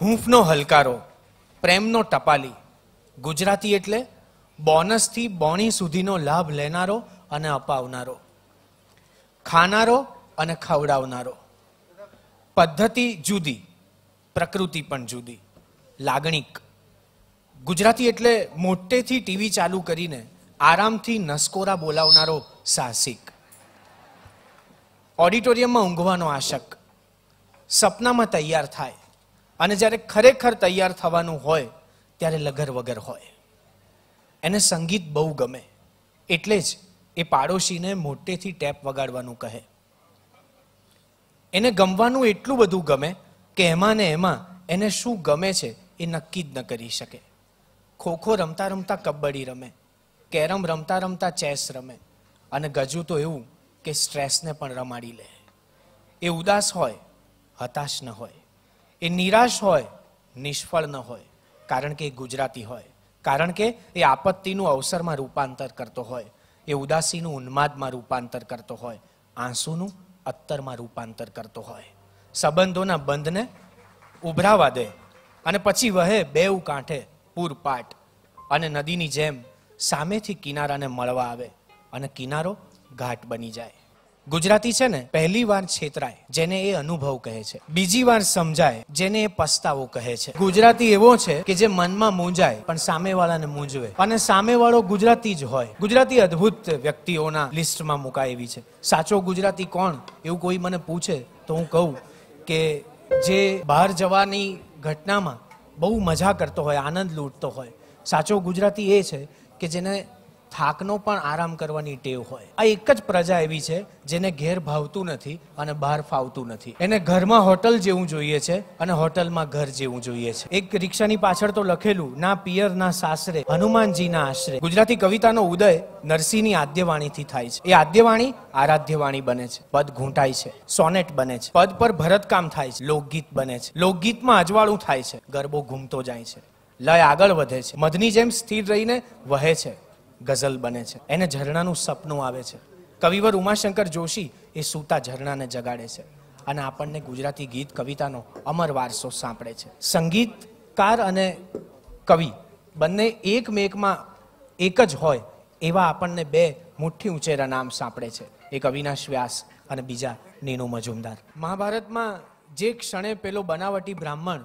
હૂંફનો હલકારો પ્રેમનો ટપાલી ગુજરાતી એટલે બોનસથી બોણી સુધીનો લાભ લેનારો અને અપાવનારો ખાનારો અને ખવડાવનારો પદ્ધતિ જુદી પ્રકૃતિ પણ જુદી લાગણીક ગુજરાતી એટલે મોટેથી ટીવી ચાલુ કરીને આરામથી નસકોરા બોલાવનારો સાહસિક ઓડિટોરિયમમાં ઊંઘવાનો આશક સપનામાં તૈયાર થાય અને જ્યારે ખરેખર તૈયાર થવાનું હોય ત્યારે લગર વગર હોય એને સંગીત બહુ ગમે એટલે જ એ પાડોશીને મોટેથી ટેપ વગાડવાનું કહે એને ગમવાનું એટલું બધું ગમે કે એમાં ને એમાં એને શું ગમે છે એ નક્કી જ ન કરી શકે ખોખો રમતા રમતા કબડ્ડી રમે કેરમ રમતા રમતા ચેસ રમે અને ગજુ તો એવું કે સ્ટ્રેસને પણ રમાડી લે એ ઉદાસ હોય હતાશ ન હોય એ નિરાશ હોય નિષ્ફળ ન હોય કારણ કે એ ગુજરાતી હોય કારણ કે એ આપત્તિનું અવસરમાં રૂપાંતર કરતો હોય એ ઉદાસીનું ઉન્માદમાં રૂપાંતર કરતો હોય આંસુનું અત્તરમાં રૂપાંતર કરતો હોય સંબંધોના બંધને ઉભરાવા દે અને પછી વહે બેઉ કાંઠે પૂરપાટ અને નદીની જેમ સામેથી કિનારાને મળવા આવે અને કિનારો ઘાટ બની જાય ગુજરાતી છે ને પહેલી વાર છેતરાય જેને એ અનુભવ કહે છે બીજી વાર સમજાય જેને એ પસ્તાવો કહે છે ગુજરાતી એવો છે કે જે મનમાં મૂંજાય પણ સામેવાળાને મૂંઝવે અને સામેવાળો ગુજરાતી જ હોય ગુજરાતી અદ્ભુત વ્યક્તિઓના લિસ્ટમાં મુકાય એવી છે સાચો ગુજરાતી કોણ એવું કોઈ મને પૂછે તો હું કહું કે જે બહાર જવાની ઘટનામાં બહુ મજા કરતો હોય આનંદ લૂંટતો હોય સાચો ગુજરાતી એ છે કે જેને થાકનો પણ આરામ કરવાની ટેવ હોય આ એક જ પ્રજા એવી છે જેને ઘેર ભાવતું નથી અને બહાર ફાવતું નથી એને ઘરમાં હોટલ જેવું જોઈએ છે અને હોટલમાં ઘર જેવું જોઈએ છે એક રિક્ષાની પાછળ તો લખેલું ના પિયર ના સાસરે હનુમાનજીના આશરે ગુજરાતી કવિતાનો ઉદય નરસિંહની આદ્યવાણીથી થાય છે એ આદ્યવાણી આરાધ્યવાણી બને છે પદ ઘૂંટાય છે સોનેટ બને છે પદ પર ભરતકામ થાય છે લોકગીત બને છે લોકગીતમાં અજવાળું થાય છે ગરબો ઘૂમતો જાય છે લય આગળ વધે છે મધની જેમ સ્થિર રહીને વહે છે ગઝલ બને છે એને ઝરણાનું સપનું આવે છે કવિવર ઉમાશંકર જોશી એ સૂતા ઝરણાને જગાડે છે અને આપણને ગુજરાતી ગીત કવિતાનો અમર વારસો સાંપડે છે સંગીતકાર અને કવિ બંને એકમેકમાં એક જ હોય એવા આપણને બે મુઠ્ઠી ઉંચેરા નામ સાંપડે છે એક અવિનાશ વ્યાસ અને બીજા નીનુ મજુમદાર મહાભારતમાં જે ક્ષણે પેલો બનાવટી બ્રાહ્મણ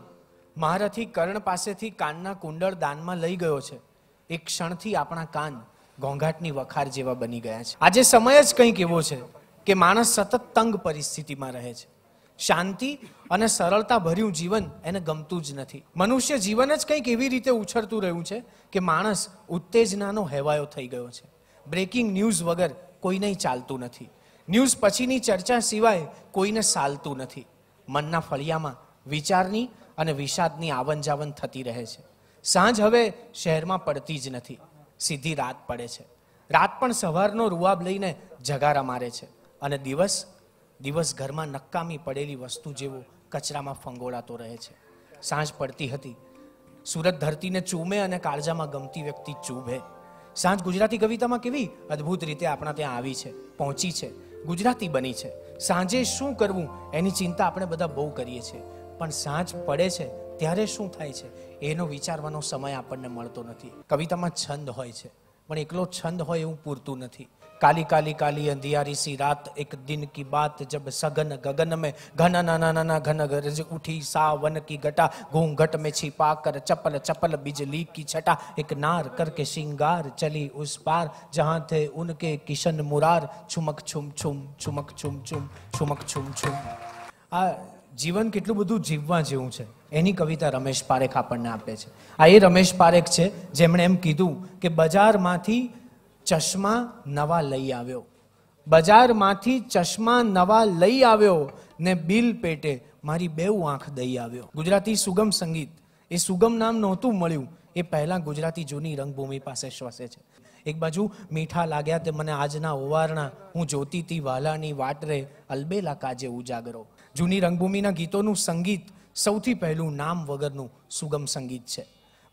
મહારથી કર્ણ પાસેથી કાનના કુંડળ દાનમાં લઈ ગયો છે એક ક્ષણથી આપણા કાન ઘોંઘાટની વખાર જેવા બની ગયા છે આજે સમય જ કંઈક એવો છે કે માણસ સતત તંગ પરિસ્થિતિમાં રહે છે શાંતિ અને સરળતા ભર્યું જીવન એને ગમતું જ નથી મનુષ્ય જીવન જ કંઈક એવી રીતે ઉછળતું રહ્યું છે કે માણસ ઉત્તેજનાનો હેવાયો થઈ ગયો છે બ્રેકિંગ ન્યૂઝ વગર કોઈને ચાલતું નથી ન્યૂઝ પછીની ચર્ચા સિવાય કોઈને સાલતું નથી મનના ફળિયામાં વિચારની અને વિષાદની આવન જાવન થતી રહે છે સાંજ હવે શહેરમાં પડતી જ નથી સીધી રાત પડે છે રાત પણ સવારનો રૂઆબ લઈને જગારા મારે છે અને દિવસ દિવસ ઘરમાં નકામી પડેલી વસ્તુ જેવો કચરામાં ફંગોળાતો રહે છે સાંજ પડતી હતી સુરત ધરતીને ચૂમે અને કાળજામાં ગમતી વ્યક્તિ ચૂભે સાંજ ગુજરાતી કવિતામાં કેવી અદ્ભુત રીતે આપણા ત્યાં આવી છે પહોંચી છે ગુજરાતી બની છે સાંજે શું કરવું એની ચિંતા આપણે બધા બહુ કરીએ છીએ પણ સાંજ પડે છે ત્યારે શું થાય છે એનો વિચારવાનો સમય આપણને મળતો નથી કવિતામાં છંદ હોય છે પણ એકલો છંદ હોય એવું પૂરતું નથી કાલી કાલી કાલી અંધિયારી સી રાત એક દિન કી બાત જબ સઘન ગગન મેં ઘન નાના નાના ઘન ગરજ ઉઠી સાવન કી ઘટા ઘૂંઘટ મેં છીપા કર ચપલ ચપલ બિજલી કી છટા એક નાર કરકે શિંગાર ચલી ઉસ પાર જહાં થે ઉનકે કિશન મુરાર છુમક છુમ છુમ છુમક છુમ છુમ છુમક છુમ છુમ આ જીવન કેટલું બધું જીવવા જેવું છે એની કવિતા રમેશ પારેખ આપણને આપે છે આ એ રમેશ પારેખ છે જેમણે એમ કીધું કે બજારમાંથી ચશ્મા નવા લઈ આવ્યો બજારમાંથી ચશ્મા નવા લઈ આવ્યો ને બિલ પેટે મારી બેઉ આંખ દઈ આવ્યો ગુજરાતી સુગમ સંગીત એ સુગમ નામ નહોતું મળ્યું એ પહેલાં ગુજરાતી જૂની રંગભૂમિ પાસે શ્વસે છે એક બાજુ મીઠા લાગ્યા તે મને આજના ઓવારણા હું જોતી તી વાલાની વાટરે અલબેલા કાજે ઉજાગરો જૂની રંગભૂમિના ગીતોનું સંગીત સૌથી પહેલું નામ વગરનું સુગમ સંગીત છે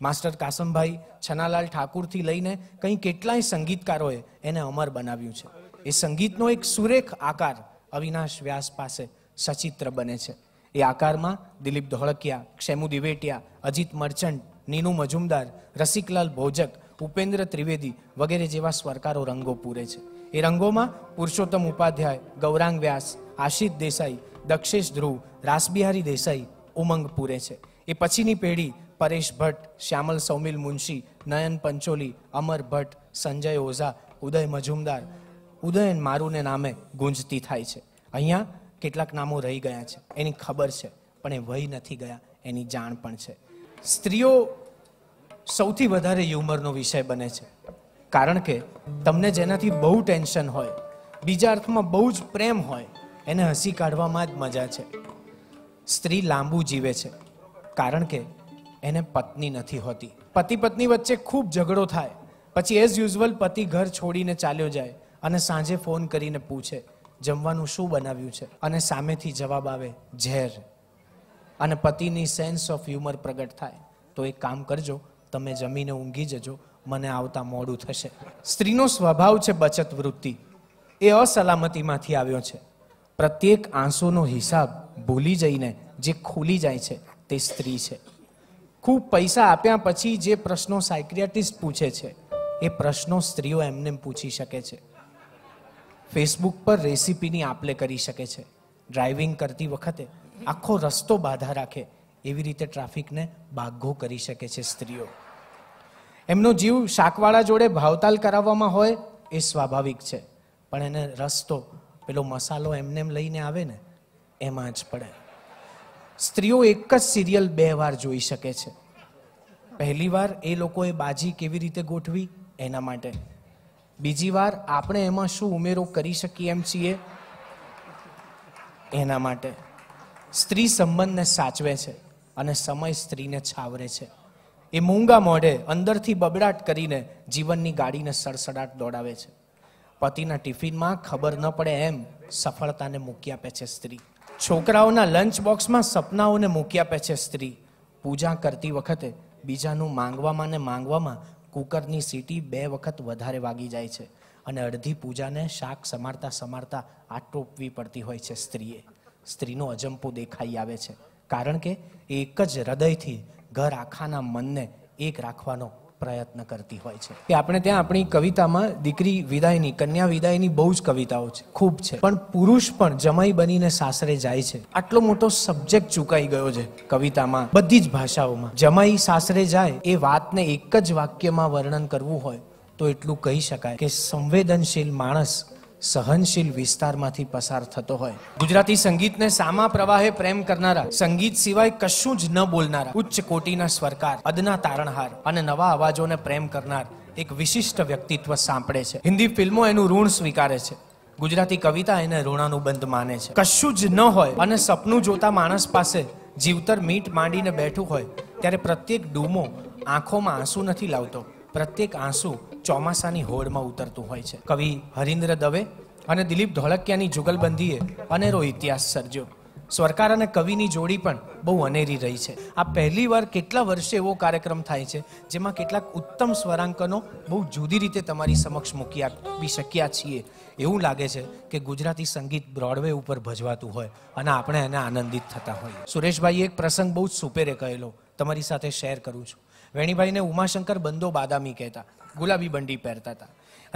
માસ્ટર કાસમભાઈ છનાલાલ ઠાકુરથી લઈને કંઈ કેટલાય સંગીતકારોએ એને અમર બનાવ્યું છે એ સંગીતનો એક સુરેખ આકાર અવિનાશ વ્યાસ પાસે સચિત્ર બને છે એ આકારમાં દિલીપ ધોળકિયા ક્ષેમુ દિવેટિયા અજીત મર્ચન્ટ નીનુ મજુમદાર રસિકલાલ ભોજક ઉપેન્દ્ર ત્રિવેદી વગેરે જેવા સ્વરકારો રંગો પૂરે છે એ રંગોમાં પુરુષોત્તમ ઉપાધ્યાય ગૌરાંગ વ્યાસ આશિત દેસાઈ દક્ષેશ ધ્રુવ રાસબિહારી દેસાઈ ઉમંગ પૂરે છે એ પછીની પેઢી પરેશ ભટ્ટ શ્યામલ સૌમિલ મુનશી નયન પંચોલી અમર ભટ્ટ સંજય ઓઝા ઉદય મજુમદાર ઉદયન મારુને નામે ગુંજતી થાય છે અહીંયા કેટલાક નામો રહી ગયા છે એની ખબર છે પણ એ વહી નથી ગયા એની જાણ પણ છે સ્ત્રીઓ સૌથી વધારે હ્યુમરનો વિષય બને છે કારણ કે તમને જેનાથી બહુ ટેન્શન હોય બીજા અર્થમાં બહુ જ પ્રેમ હોય એને હસી કાઢવામાં જ મજા છે સ્ત્રી લાંબુ જીવે છે કારણ કે એને પત્ની નથી હોતી પતિ પત્ની વચ્ચે ખૂબ ઝઘડો થાય પછી એઝ યુઝવલ પતિ ઘર છોડીને ચાલ્યો જાય અને સાંજે ફોન કરીને પૂછે જમવાનું શું બનાવ્યું છે અને સામેથી જવાબ આવે ઝેર અને પતિની સેન્સ ઓફ હ્યુમર પ્રગટ થાય તો એક કામ કરજો તમે જમીને ઊંઘી જજો મને આવતા મોડું થશે સ્ત્રીનો સ્વભાવ છે બચત વૃત્તિ એ અસલામતીમાંથી આવ્યો છે પ્રત્યેક આંસુનો હિસાબ ભૂલી જઈને જે ખુલી જાય છે તે સ્ત્રી છે ખૂબ પૈસા આપ્યા પછી જે પ્રશ્નો સાયક્રિયાટિસ્ટ પૂછે છે એ પ્રશ્નો સ્ત્રીઓ એમને પૂછી શકે છે ફેસબુક પર રેસીપીની આપલે કરી શકે છે ડ્રાઇવિંગ કરતી વખતે આખો રસ્તો બાધા રાખે એવી રીતે ટ્રાફિકને બાઘો કરી શકે છે સ્ત્રીઓ એમનો જીવ શાકવાળા જોડે ભાવતાલ કરાવવામાં હોય એ સ્વાભાવિક છે પણ એને રસ્તો પેલો મસાલો એમને એમ લઈને આવે ને એમાં જ પડે સ્ત્રીઓ એક જ સિરિયલ બે વાર જોઈ શકે છે પહેલી વાર એ લોકોએ બાજી કેવી રીતે ગોઠવી એના માટે બીજી વાર આપણે એમાં શું ઉમેરો કરી શકીએ એમ છીએ એના માટે સ્ત્રી સંબંધને સાચવે છે અને સમય સ્ત્રીને છાવરે છે એ મૂંગા મોઢે અંદરથી બબડાટ કરીને જીવનની ગાડીને સડસડાટ દોડાવે છે પતિના ટિફિનમાં ખબર ન પડે એમ સફળતાને મૂકી આપે છે સ્ત્રી છોકરાઓના લંચ બોક્સમાં સપનાઓને મૂકી આપે છે સ્ત્રી પૂજા કરતી વખતે બીજાનું માંગવામાં ને માંગવામાં કુકરની સીટી બે વખત વધારે વાગી જાય છે અને અડધી પૂજાને શાક સમારતા સમારતા આટોપવી પડતી હોય છે સ્ત્રીએ સ્ત્રીનો અજંપો દેખાઈ આવે છે કારણ કે એક જ હૃદયથી ઘર આખાના મનને એક રાખવાનો પ્રયત્ન કરતી હોય છે કે આપણે ત્યાં આપણી કવિતામાં દીકરી વિદાયની કન્યા વિદાયની બહુ જ કવિતાઓ છે ખૂબ છે પણ પુરુષ પણ જમાઈ બનીને સાસરે જાય છે આટલો મોટો સબ્જેક્ટ ચુકાઈ ગયો છે કવિતામાં બધી જ ભાષાઓમાં જમાઈ સાસરે જાય એ વાતને એક જ વાક્યમાં વર્ણન કરવું હોય તો એટલું કહી શકાય કે સંવેદનશીલ માણસ સહનશીલ વિસ્તારમાંથી પસાર થતો હોય ગુજરાતી સંગીતને સામા પ્રવાહે પ્રેમ કરનારા સંગીત સિવાય કશું જ ન બોલનારા ઉચ્ચ કોટીના સ્વરકાર અદના તારણહાર અને નવા અવાજોને પ્રેમ કરનાર એક વિશિષ્ટ વ્યક્તિત્વ સાંપડે છે હિન્દી ફિલ્મો એનું ઋણ સ્વીકારે છે ગુજરાતી કવિતા એને ઋણાનુબંધ માને છે કશું જ ન હોય અને સપનું જોતા માણસ પાસે જીવતર મીટ માંડીને બેઠું હોય ત્યારે પ્રત્યેક ડૂમો આંખોમાં આંસુ નથી લાવતો પ્રત્યેક આંસુ ચોમાસાની હોડમાં ઉતરતું હોય છે કવિ હરિન્દ્ર દવે અને દિલીપ ધોળકિયાની જુગલબંધીએ અનેરો ઇતિહાસ સર્જ્યો સ્વરકાર અને કવિની જોડી પણ બહુ અનેરી રહી છે આ પહેલી વાર કેટલા વર્ષે એવો કાર્યક્રમ થાય છે જેમાં કેટલાક ઉત્તમ સ્વરાંકનો બહુ જુદી રીતે તમારી સમક્ષ મૂકી આપી શક્યા છીએ એવું લાગે છે કે ગુજરાતી સંગીત બ્રોડવે ઉપર ભજવાતું હોય અને આપણે એને આનંદિત થતા હોઈએ સુરેશભાઈ એક પ્રસંગ બહુ જ સુપેરે કહેલો તમારી સાથે શેર કરું છું વેણીભાઈને ઉમાશંકર બંદો બાદામી કહેતા ગુલાબી બંડી પહેરતા હતા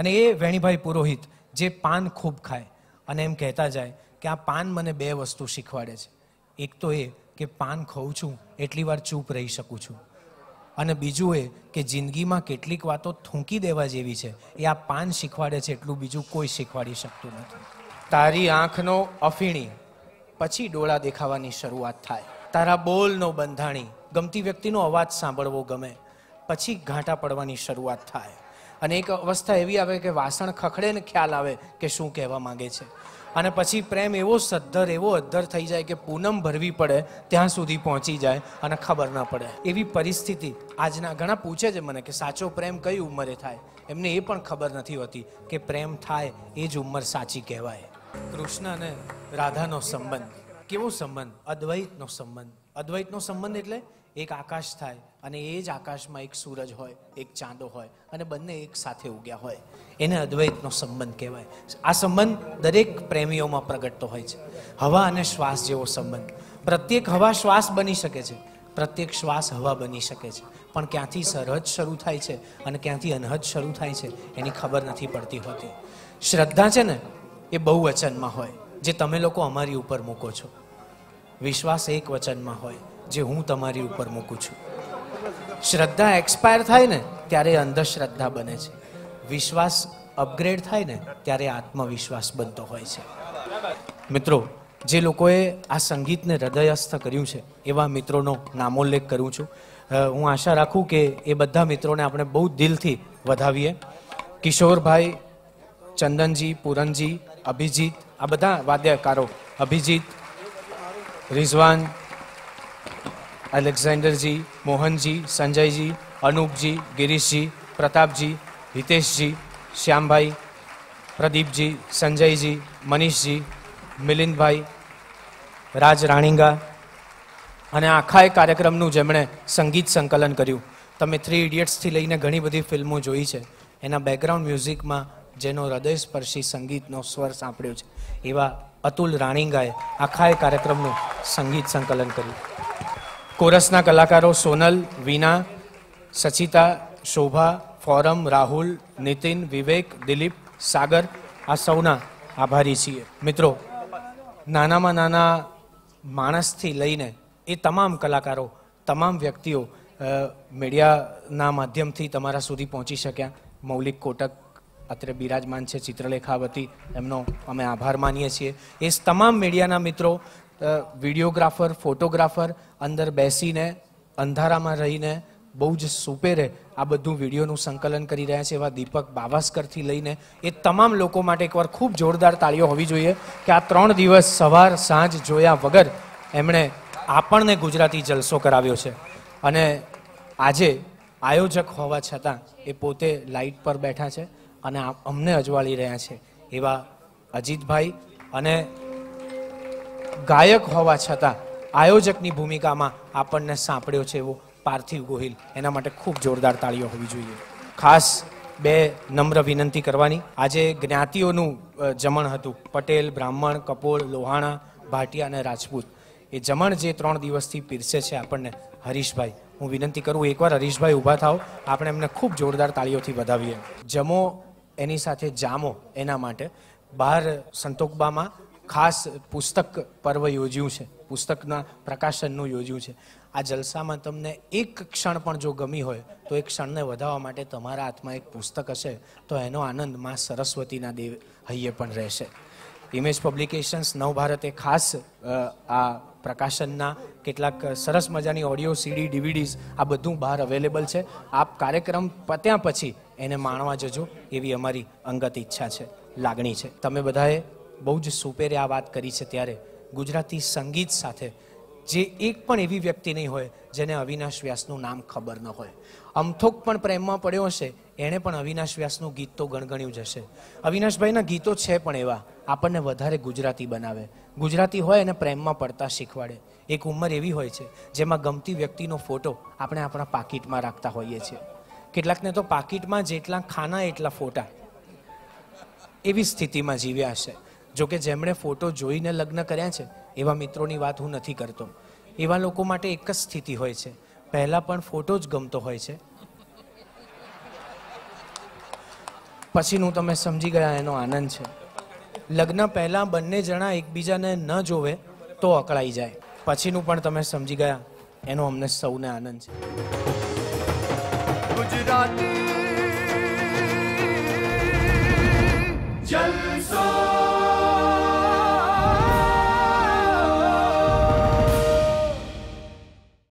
અને એ વેણીભાઈ પુરોહિત જે પાન ખૂબ ખાય અને એમ કહેતા જાય કે આ પાન મને બે વસ્તુ શીખવાડે છે એક તો એ કે પાન ખઉં છું એટલી વાર ચૂપ રહી શકું છું અને બીજું એ કે જિંદગીમાં કેટલીક વાતો થૂંકી દેવા જેવી છે એ આ પાન શીખવાડે છે એટલું બીજું કોઈ શીખવાડી શકતું નથી તારી આંખનો અફીણી પછી ડોળા દેખાવાની શરૂઆત થાય તારા બોલનો બંધાણી ગમતી વ્યક્તિનો અવાજ સાંભળવો ગમે પછી ઘાંટા પડવાની શરૂઆત થાય અને એક અવસ્થા એવી આવે કે વાસણ ખખડે ને ખ્યાલ આવે કે શું કહેવા માંગે છે અને પછી પ્રેમ એવો સદ્ધર એવો અદ્ધર થઈ જાય કે પૂનમ ભરવી પડે ત્યાં સુધી પહોંચી જાય અને ખબર ના પડે એવી પરિસ્થિતિ આજના ઘણા પૂછે છે મને કે સાચો પ્રેમ કઈ ઉંમરે થાય એમને એ પણ ખબર નથી હોતી કે પ્રેમ થાય એ જ ઉંમર સાચી કહેવાય કૃષ્ણ અને રાધાનો સંબંધ કેવો સંબંધ અદ્વૈતનો સંબંધ અદ્વૈતનો સંબંધ એટલે એક આકાશ થાય અને એ જ આકાશમાં એક સૂરજ હોય એક ચાંદો હોય અને બંને એક સાથે ઉગ્યા હોય એને અદ્વૈતનો સંબંધ કહેવાય આ સંબંધ દરેક પ્રેમીઓમાં પ્રગટતો હોય છે હવા અને શ્વાસ જેવો સંબંધ પ્રત્યેક હવા શ્વાસ બની શકે છે પ્રત્યેક શ્વાસ હવા બની શકે છે પણ ક્યાંથી સરહદ શરૂ થાય છે અને ક્યાંથી અનહદ શરૂ થાય છે એની ખબર નથી પડતી હોતી શ્રદ્ધા છે ને એ બહુ વચનમાં હોય જે તમે લોકો અમારી ઉપર મૂકો છો વિશ્વાસ એક વચનમાં હોય જે હું તમારી ઉપર મૂકું છું શ્રદ્ધા એક્સપાયર થાય ને ત્યારે અંધશ્રદ્ધા બને છે વિશ્વાસ અપગ્રેડ થાય ને ત્યારે આત્મવિશ્વાસ બનતો હોય છે મિત્રો જે લોકોએ આ સંગીતને હૃદયસ્થ કર્યું છે એવા મિત્રોનો નામોલ્લેખ કરું છું હું આશા રાખું કે એ બધા મિત્રોને આપણે બહુ દિલથી વધાવીએ કિશોરભાઈ ચંદનજી પૂરનજી અભિજીત આ બધા વાદ્યકારો અભિજીત રિઝવાન એલેક્ઝાન્ડરજી મોહનજી સંજયજી અનુપજી ગિરીશજી પ્રતાપજી હિતેશજી શ્યામભાઈ પ્રદીપજી સંજયજી મનીષજી મિલિંદભાઈ રાજ રાણીંગા અને આખા એ કાર્યક્રમનું જેમણે સંગીત સંકલન કર્યું તમે થ્રી ઇડિયટ્સથી લઈને ઘણી બધી ફિલ્મો જોઈ છે એના બેકગ્રાઉન્ડ મ્યુઝિકમાં જેનો હૃદયસ્પર્શી સંગીતનો સ્વર સાંભળ્યો છે એવા અતુલ રાણીંગાએ આખા એ કાર્યક્રમનું સંગીત સંકલન કર્યું કોરસના કલાકારો સોનલ વીના સચિતા શોભા ફોરમ રાહુલ નીતિન વિવેક દિલીપ સાગર આ સૌના આભારી છીએ મિત્રો નાનામાં નાના માણસથી લઈને એ તમામ કલાકારો તમામ વ્યક્તિઓ મીડિયાના માધ્યમથી તમારા સુધી પહોંચી શક્યા મૌલિક કોટક અત્રે બિરાજમાન છે ચિત્રલેખાવતી એમનો અમે આભાર માનીએ છીએ એ તમામ મીડિયાના મિત્રો વિડીયોગ્રાફર ફોટોગ્રાફર અંદર બેસીને અંધારામાં રહીને બહુ જ સુપેરે આ બધું વિડીયોનું સંકલન કરી રહ્યા છે એવા દીપક બાવાસ્કરથી લઈને એ તમામ લોકો માટે એકવાર ખૂબ જોરદાર તાળીઓ હોવી જોઈએ કે આ ત્રણ દિવસ સવાર સાંજ જોયા વગર એમણે આપણને ગુજરાતી જલસો કરાવ્યો છે અને આજે આયોજક હોવા છતાં એ પોતે લાઇટ પર બેઠા છે અને અમને અજવાળી રહ્યા છે એવા અજીતભાઈ અને ગાયક હોવા છતાં આયોજકની ભૂમિકામાં આપણને સાંપડ્યો છે એવો પાર્થિવ ગોહિલ એના માટે ખૂબ જોરદાર તાળીઓ હોવી જોઈએ ખાસ બે નમ્ર વિનંતી કરવાની આજે જ્ઞાતિઓનું જમણ હતું પટેલ બ્રાહ્મણ કપોળ લોહાણા ભાટિયા અને રાજપૂત એ જમણ જે ત્રણ દિવસથી પીરસે છે આપણને હરીશભાઈ હું વિનંતી કરું એકવાર હરીશભાઈ ઊભા થાવ આપણે એમને ખૂબ જોરદાર તાળીઓથી વધાવીએ જમો એની સાથે જામો એના માટે બહાર સંતોકબામાં ખાસ પુસ્તક પર્વ યોજ્યું છે પુસ્તકના પ્રકાશનનું યોજ્યું છે આ જલસામાં તમને એક ક્ષણ પણ જો ગમી હોય તો એ ક્ષણને વધાવવા માટે તમારા હાથમાં એક પુસ્તક હશે તો એનો આનંદ માં સરસ્વતીના દેવ હૈયે પણ રહેશે ઇમેજ પબ્લિકેશન્સ નવભારતે ખાસ આ પ્રકાશનના કેટલાક સરસ મજાની ઓડિયો સીડી ડીવીડીઝ આ બધું બહાર અવેલેબલ છે આપ કાર્યક્રમ પત્યા પછી એને માણવા જજો એવી અમારી અંગત ઈચ્છા છે લાગણી છે તમે બધાએ બહુ જ સુપેરે આ વાત કરી છે ત્યારે ગુજરાતી સંગીત સાથે જે એક પણ એવી વ્યક્તિ નહીં હોય જેને અવિનાશ વ્યાસનું નામ ખબર ન હોય અમથોક પણ પ્રેમમાં પડ્યો હશે એણે પણ અવિનાશ વ્યાસનું ગીત તો ગણગણ્યું જ હશે અવિનાશભાઈના ગીતો છે પણ એવા આપણને વધારે ગુજરાતી બનાવે ગુજરાતી હોય અને પ્રેમમાં પડતા શીખવાડે એક ઉંમર એવી હોય છે જેમાં ગમતી વ્યક્તિનો ફોટો આપણે આપણા પાકીટમાં રાખતા હોઈએ છીએ કેટલાકને તો પાકીટમાં જેટલા ખાના એટલા ફોટા એવી સ્થિતિમાં જીવ્યા હશે જોકે જેમણે ફોટો જોઈને લગ્ન કર્યા છે એવા મિત્રોની વાત હું નથી કરતો એવા લોકો માટે એક જ સ્થિતિ હોય છે પહેલાં પણ ફોટો જ ગમતો હોય છે પછીનું તમે સમજી ગયા એનો આનંદ છે લગ્ન પહેલાં બંને જણા એકબીજાને ન જોવે તો અકળાઈ જાય પછીનું પણ તમે સમજી ગયા એનો અમને સૌને આનંદ છે